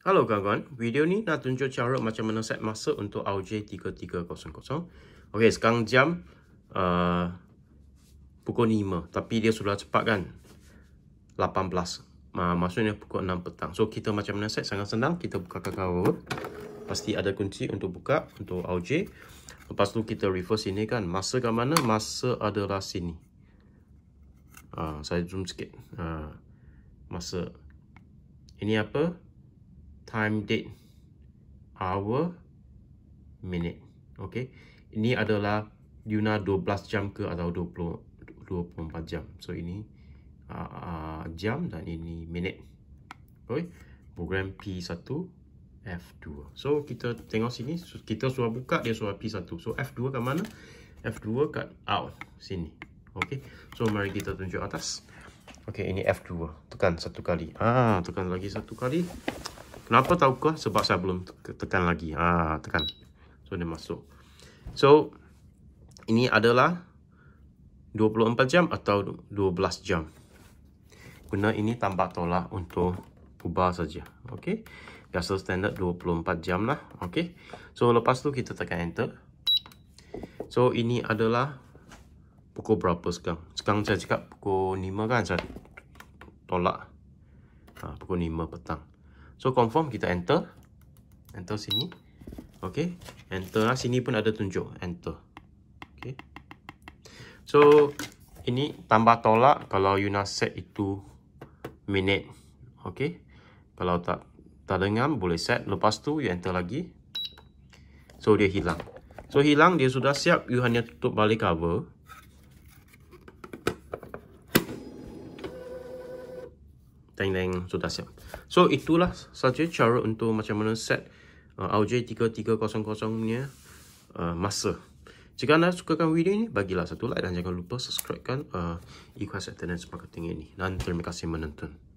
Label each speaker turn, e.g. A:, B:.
A: Hello kawan-kawan, video ni nak tunjuk cara macam mana set masa untuk AUJ 3300. Okey, sekarang jam uh, pukul 5 tapi dia sudah cepat kan? 18. Uh, maksudnya pukul 6 petang. So kita macam mana set sangat senang, kita buka kawan-kawan. Pasti ada kunci untuk buka untuk AUJ. Lepas tu kita reverse sini kan. Masa ke mana? Masa adalah sini. Uh, saya zoom sikit. Uh, masa. Ini apa? time, date, hour, minute. Okay. Ini adalah Luna 12 jam ke atau 20, 24 jam. So, ini uh, uh, jam dan ini minit. Okay. Program P1, F2. So, kita tengok sini. kita suruh buka, dia suruh P1. So, F2 kat mana? F2 kat out sini. Okay. So, mari kita tunjuk atas. Okay, ini F2. Tekan satu kali. Ah, tekan lagi satu kali. Kenapa tahukah? Sebab saya belum tekan lagi. Ha, tekan. So, dia masuk. So, ini adalah 24 jam atau 12 jam. Guna ini tambah tolak untuk ubah saja. Okay. Biasa standard 24 jam lah. Okay. So, lepas tu kita tekan enter. So, ini adalah pukul berapa sekarang? Sekarang saya cakap pukul 5 kan saya tolak. Ha, pukul 5 petang. So confirm kita enter. Enter sini. Okay. Enter lah. Sini pun ada tunjuk. Enter. Okay. So ini tambah tolak kalau you nak set itu minute. Okay. Kalau tak tak dengar boleh set. Lepas tu you enter lagi. So dia hilang. So hilang dia sudah siap. You hanya tutup balik cover. Teng-teng, sudah siap. So, itulah sahaja cara untuk macam mana set AUJ uh, 3300-nya uh, masa. Jika anda sukakan video ini, bagilah satu like dan jangan lupa subscribe-kan uh, e attendance marketing ini. Dan terima kasih menonton.